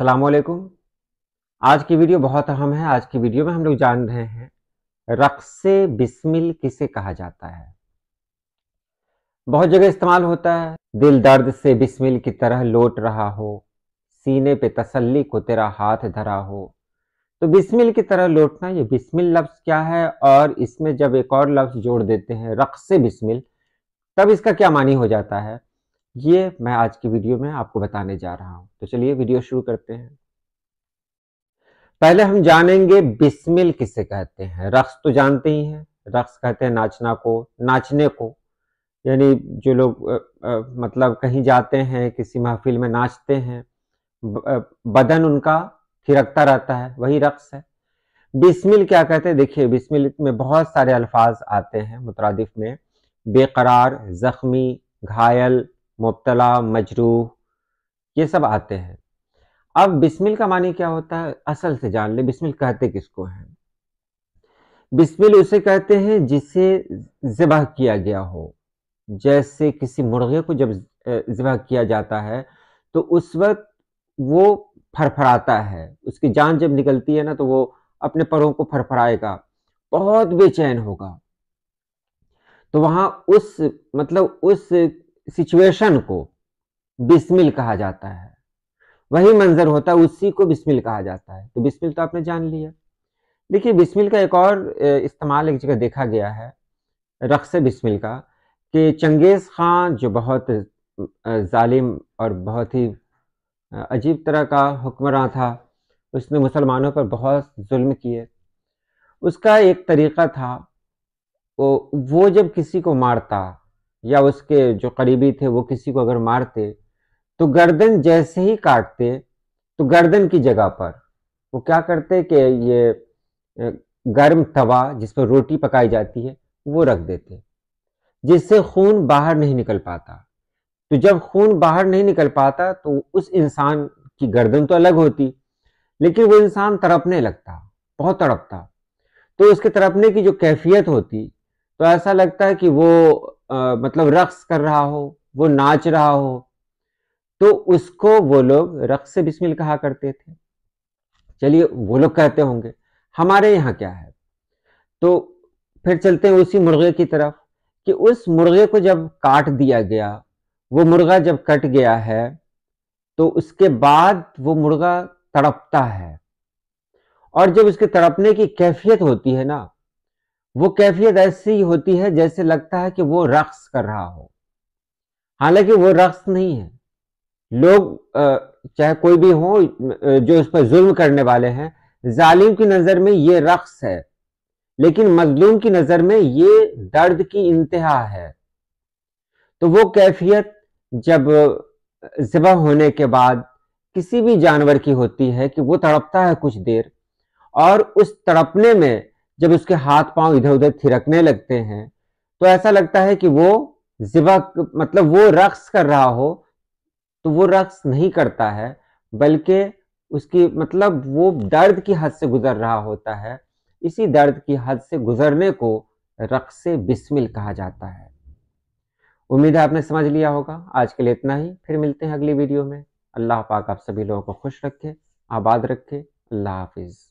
वालेकुम आज की वीडियो बहुत अहम है आज की वीडियो में हम लोग जान रहे हैं रक्स बिस्मिल किसे कहा जाता है बहुत जगह इस्तेमाल होता है दिल दर्द से बिस्मिल की तरह लौट रहा हो सीने पे तसल्ली को तेरा हाथ धरा हो तो बिस्मिल की तरह लौटना ये बिस्मिल लफ्ज़ क्या है और इसमें जब एक और लफ्ज़ जोड़ देते हैं रक्स बिस्मिल तब इसका क्या मानी हो जाता है ये मैं आज की वीडियो में आपको बताने जा रहा हूं तो चलिए वीडियो शुरू करते हैं पहले हम जानेंगे बिस्मिल किसे कहते हैं रक्स तो जानते ही हैं रक्स कहते हैं नाचना को नाचने को यानी जो लोग मतलब कहीं जाते हैं किसी महफिल में नाचते हैं बदन उनका थिरकता रहता है वही रक्स है बिस्मिल क्या कहते हैं देखिए बिस्मिल में बहुत सारे अल्फाज आते हैं मुतरदिफ में बेकरार जख्मी घायल मुबतला मजरूह ये सब आते हैं अब बिस्मिल का मानी क्या होता है असल से जान ले बिस्मिल कहते किसको है बिस्मिल उसे कहते हैं जिसे ज़िबह किया गया हो जैसे किसी मुर्गे को जब ज़िबह किया जाता है तो उस वक्त वो फरफराता है उसकी जान जब निकलती है ना तो वो अपने परों को फरफराएगा बहुत बेचैन होगा तो वहां उस मतलब उस सिचुएशन को बिस्मिल कहा जाता है वही मंजर होता है उसी को बिस्मिल कहा जाता है तो बिस्मिल तो आपने जान लिया देखिए बिस्मिल का एक और इस्तेमाल एक जगह देखा गया है रक्स बिस्मिल का कि चंगेज़ खान जो बहुत जालिम और बहुत ही अजीब तरह का हुक्मरान था उसने मुसलमानों पर बहुत जुल्म किए उसका एक तरीक़ा था वो वो जब किसी को मारता या उसके जो करीबी थे वो किसी को अगर मारते तो गर्दन जैसे ही काटते तो गर्दन की जगह पर वो क्या करते कि ये गर्म तवा जिस पर रोटी पकाई जाती है वो रख देते जिससे खून बाहर नहीं निकल पाता तो जब खून बाहर नहीं निकल पाता तो उस इंसान की गर्दन तो अलग होती लेकिन वो इंसान तड़पने लगता बहुत तड़पता तो उसके तड़पने की जो कैफियत होती तो ऐसा लगता है कि वो आ, मतलब रक्स कर रहा हो वो नाच रहा हो तो उसको वो लोग रक्स से बिस्मिल कहा करते थे चलिए वो लोग कहते होंगे हमारे यहाँ क्या है तो फिर चलते हैं उसी मुर्गे की तरफ कि उस मुर्गे को जब काट दिया गया वो मुर्गा जब कट गया है तो उसके बाद वो मुर्गा तड़पता है और जब उसके तड़पने की कैफियत होती है ना वो कैफियत ऐसी होती है जैसे लगता है कि वो रक्स कर रहा हो हालांकि वो रक्स नहीं है लोग चाहे कोई भी हो जो उस पर जुल्म करने वाले हैं जालिम की नज़र में ये रक्स है लेकिन मजलूम की नज़र में ये दर्द की इंतहा है तो वो कैफियत जब ज़बह होने के बाद किसी भी जानवर की होती है कि वो तड़पता है कुछ देर और उस तड़पने में जब उसके हाथ पांव इधर उधर थिरकने लगते हैं तो ऐसा लगता है कि वो जिबा मतलब वो रक्स कर रहा हो तो वो रक्स नहीं करता है बल्कि उसकी मतलब वो दर्द की हद से गुजर रहा होता है इसी दर्द की हद से गुजरने को रक्स बिस्मिल कहा जाता है उम्मीद है आपने समझ लिया होगा आज के लिए इतना ही फिर मिलते हैं अगली वीडियो में अल्लाह पाक आप सभी लोगों को खुश रखे आबाद रखे अल्लाह हाफिज़